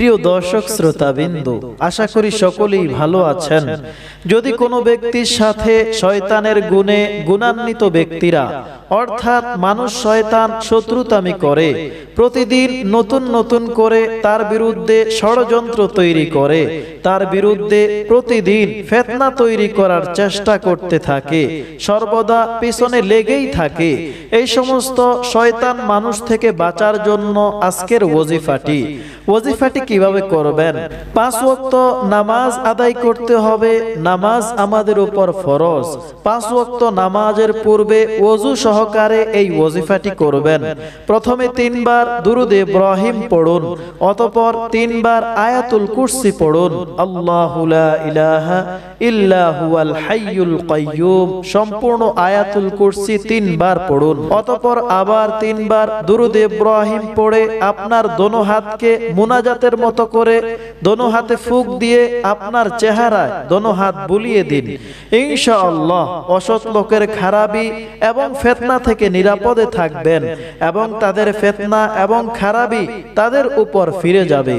প্রিয় দর্শক শ্রোতাবৃন্দ আশা করি সকলেই ভালো আছেন যদি কোনো ব্যক্তির সাথে শয়তানের গুণে গুণান্বিত ব্যক্তিরা অর্থাৎ মানুষ শয়তান শত্রুতামি করে প্রতিদিন নতুন নতুন করে তার বিরুদ্ধে ষড়যন্ত্র তৈরি করে তার বিরুদ্ধে প্রতিদিন ফেতনা তৈরি করার চেষ্টা করতে থাকে সর্বদা পিছনে লেগেই থাকে এই সমস্ত শয়তান মানুষ থেকে বাঁচার জন্য আজকের ওজিফাটি ওজিফাটি কিভাবে করবেন পাঁচ ওয়াক্ত নামাজ আদায় করতে হবে নামাজ আমাদের উপর ফরজ পাঁচ ওয়াক্ত নামাজের পূর্বে ওযু সহকারে এই ওজিফাটি করবেন প্রথমে তিনবার দুরুদ ইব্রাহিম পড়ুন অতপর তিনবার আয়াতুল কুরসি পড়ুন ইলাহা হাইয়ুল সম্পূর্ণ আয়াতুল কুরসি তিনবার পড়ুন অতপর আবার তিনবার দুরুদ ইব্রাহিম পড়ে আপনার দোনো হাতকে মুনাজাতের ভূতের মতো করে দোনো হাতে ফুক দিয়ে আপনার চেহারায় দোনো হাত বুলিয়ে দিন ইনশাআল্লাহ অসৎ লোকের খারাপি এবং ফেতনা থেকে নিরাপদে থাকবেন এবং তাদের ফেতনা এবং খারাপি তাদের উপর ফিরে যাবে